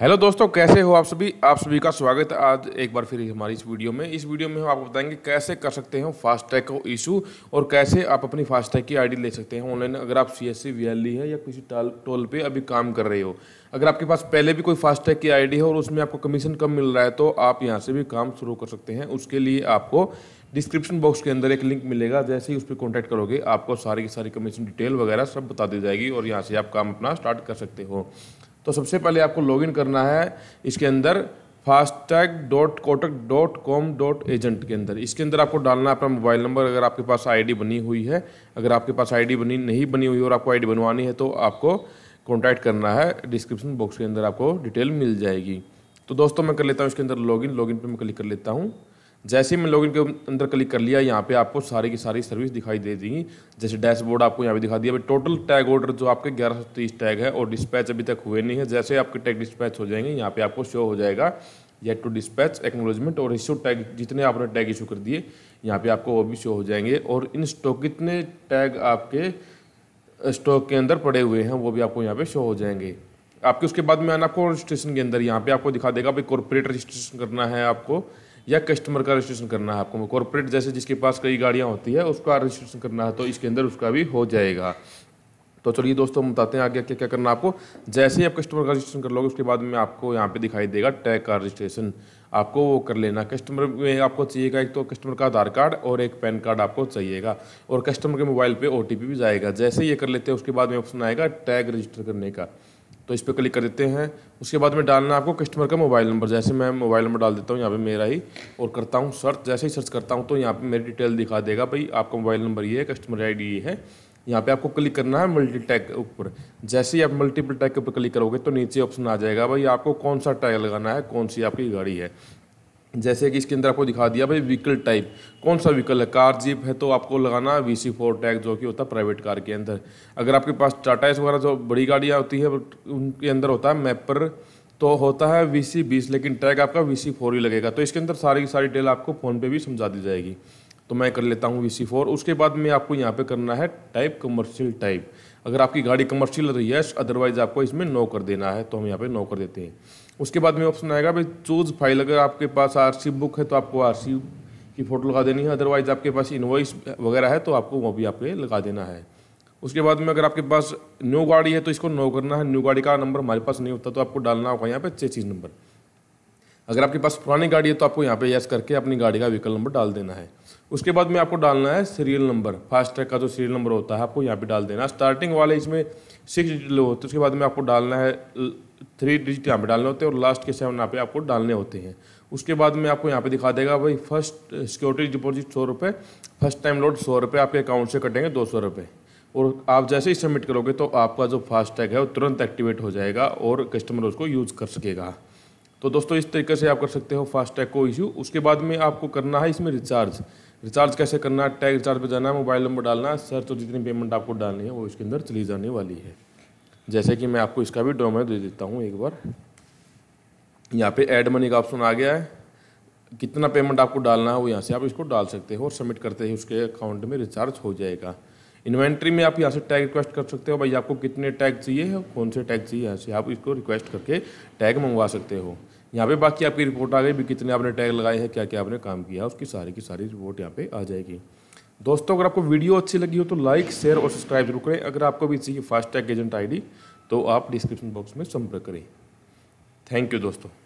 hello दोस्तों कैसे हो आप सभी आप सभी का स्वागत है आज एक बार फिर हमारी इस वीडियो में इस वीडियो में हम आपको बताएंगे कैसे कर सकते हो फास्टैग को इशू और कैसे आप अपनी फास्टैग की आईडी ले सकते हैं ऑनलाइन अगर आप सी एस सी है या किसी टाल टोल पे अभी काम कर रहे हो अगर आपके पास पहले भी कोई फास्टैग की आईडी है और उसमें आपको कमीशन कम मिल रहा है तो आप यहाँ से भी काम शुरू कर सकते हैं उसके लिए आपको डिस्क्रिप्शन बॉक्स के अंदर एक लिंक मिलेगा जैसे ही उस पर कॉन्टैक्ट करोगे आपको सारी की सारी कमीशन डिटेल वगैरह सब बता दी जाएगी और यहाँ से आप काम अपना स्टार्ट कर सकते हो तो सबसे पहले आपको लॉगिन करना है इसके अंदर FASTag dot Kotak dot com dot agent के अंदर इसके अंदर आपको डालना है अपना मोबाइल नंबर अगर आपके पास आईडी बनी हुई है अगर आपके पास आईडी बनी नहीं बनी हुई और आपको आईडी बनवानी है तो आपको कॉन्टैक्ट करना है डिस्क्रिप्शन बॉक्स के अंदर आपको डिटेल मिल जाएगी तो दोस्तों मैं कर लेता हूँ इसके अंदर लॉगिन लॉगिन पे मैं क्लिक कर लेता हूँ जैसे ही मैं लॉगिन के अंदर क्लिक कर लिया यहाँ पे आपको सारी की सारी सर्विस दिखाई दे दी जैसे डैशबोर्ड आपको यहाँ पे दिखा दिया टोटल टैग ऑर्डर जो आपके ग्यारह सौ तीस टैग है और डिस्पैच अभी तक हुए नहीं है जैसे आपके टैग डिस्पैच हो जाएंगे यहाँ पे आपको शो हो जाएगा ये टू डिस्पैच एक्नोलॉजमेंट और इशू टैग जितने आपने टैग इशू कर दिए यहाँ पे आपको वो भी शो हो जाएंगे और इन स्टॉक कितने टैग आपके स्टॉक के अंदर पड़े हुए हैं वो भी आपको यहाँ पे शो हो जाएंगे आपके उसके बाद में आना आपको रजिस्ट्रेशन के अंदर यहाँ पे आपको दिखा देगा भाई कॉरपोरेट रजिस्ट्रेशन करना है आपको या कस्टमर का रजिस्ट्रेशन करना है आपको कॉरपोरेट जैसे जिसके पास कई गाड़ियाँ होती है उसका रजिस्ट्रेशन करना है तो इसके अंदर उसका भी हो जाएगा तो चलिए दोस्तों हम बताते हैं आगे क्या क्या करना आपको जैसे ही आप कस्टमर का रजिस्ट्रेशन कर लोगे उसके बाद में आपको यहाँ पे दिखाई देगा टैग का रजिस्ट्रेशन आपको वो कर लेना कस्टमर में आपको चाहिएगा एक तो कस्टमर का आधार कार्ड और एक पैन कार्ड आपको चाहिएगा और कस्टमर के मोबाइल पे ओ भी जाएगा जैसे ये कर लेते हैं उसके बाद में ऑप्शन आएगा टैग रजिस्टर करने का तो इस पर क्लिक कर देते हैं उसके बाद में डालना आपको कस्टमर का मोबाइल नंबर जैसे मैं मोबाइल नंबर डाल देता हूँ यहाँ पे मेरा ही और करता हूँ सर्च जैसे ही सर्च करता हूँ तो यहाँ पे मेरी डिटेल दिखा देगा भाई आपका मोबाइल नंबर ये है कस्टमर आई ये है यहाँ पे आपको क्लिक करना है मल्टी टैग के ऊपर जैसे ही आप मल्टीपल टैग के ऊपर क्लिक करोगे तो नीचे ऑप्शन आ जाएगा भाई आपको कौन सा टैग लगाना है कौन सी आपकी गाड़ी है जैसे कि इसके अंदर आपको दिखा दिया भाई व्हीकल टाइप कौन सा व्हीकल है कार जीप है तो आपको लगाना वी सी फोर टैग जो कि होता है प्राइवेट कार के अंदर अगर आपके पास टाटा एस वगैरह जो बड़ी गाड़ियाँ होती है उनके अंदर होता है मैपर तो होता है वी सी बीस लेकिन टैग आपका वी सी फोर ही लगेगा तो इसके अंदर सारी की सारी डिटेल आपको फ़ोन पे भी समझा दी जाएगी तो मैं कर लेता हूँ वी सी फोर उसके बाद में आपको यहाँ पे करना है टाइप कमर्शियल टाइप अगर आपकी गाड़ी कमर्शियल रही है अदरवाइज़ आपको इसमें नो कर देना है तो हम यहाँ पे नो कर देते हैं उसके बाद में ऑप्शन आएगा भाई चूज फाइल अगर आपके पास आर बुक है तो आपको आर की फ़ोटो लगा देनी है अदरवाइज़ आपके पास इन्वाइस वगैरह है तो आपको वो भी आपके लगा देना है उसके बाद में अगर आपके पास न्यू गाड़ी है तो इसको नो करना है न्यू गाड़ी का नंबर हमारे पास नहीं होता तो आपको डालना होगा यहाँ पे चेचिस नंबर अगर आपके पास पुरानी गाड़ी है तो आपको यहाँ पे यस करके अपनी गाड़ी का व्हीकल नंबर डाल देना है उसके बाद में आपको डालना है सीरियल नंबर फास्ट ट्रैक का जो सीरियल नंबर होता है आपको यहाँ पे डाल देना स्टार्टिंग वाले इसमें सिक्स डिजिट होते हैं उसके बाद में आपको डालना है थ्री डिजिट यहाँ पे डालने होते हैं और लास्ट के सेवन यहाँ पे आपको डालने होते हैं उसके बाद में आपको यहाँ पे दिखा देगा भाई फर्स्ट सिक्योरिटी डिपॉजिट सौ रुपये फर्स्ट टाइम लोड सौ रुपये आपके अकाउंट से कटेंगे दो सौ रुपये और आप जैसे ही सबमिट करोगे तो आपका जो फास्ट टैग है वो तुरंत एक्टिवेट हो जाएगा और कस्टमर उसको यूज़ कर सकेगा तो दोस्तों इस तरीके से आप कर सकते हो फास्टैग को इश्यू उसके बाद में आपको करना है इसमें रिचार्ज रिचार्ज कैसे करना है टैग रिचार्ज पर जाना है मोबाइल नंबर डालना है सर्च और जितनी पेमेंट आपको डालनी है वो इसके अंदर चली जाने वाली है जैसे कि मैं आपको इसका भी ड्रॉ दे देता हूँ एक बार यहाँ पे एड मनी का ऑप्शन आ गया है कितना पेमेंट आपको डालना है वो यहाँ से आप इसको डाल सकते हो और सबमिट करते ही उसके अकाउंट में रिचार्ज हो जाएगा इन्वेंट्री में आप यहाँ से टैग रिक्वेस्ट कर सकते हो भाई आपको कितने टैग चाहिए कौन से टैग चाहिए यहाँ से आप इसको रिक्वेस्ट करके टैग मंगवा सकते हो यहाँ पे बाकी आपकी रिपोर्ट आ गई भी कितने आपने टैग लगाए हैं क्या क्या आपने काम किया उसकी सारी की सारी रिपोर्ट यहाँ पे आ जाएगी दोस्तों अगर आपको वीडियो अच्छी लगी हो तो लाइक शेयर और सब्सक्राइब जरूर करें अगर आपको भी चाहिए फास्ट टैग एजेंट आईडी तो आप डिस्क्रिप्शन बॉक्स में संपर्क करें थैंक यू दोस्तों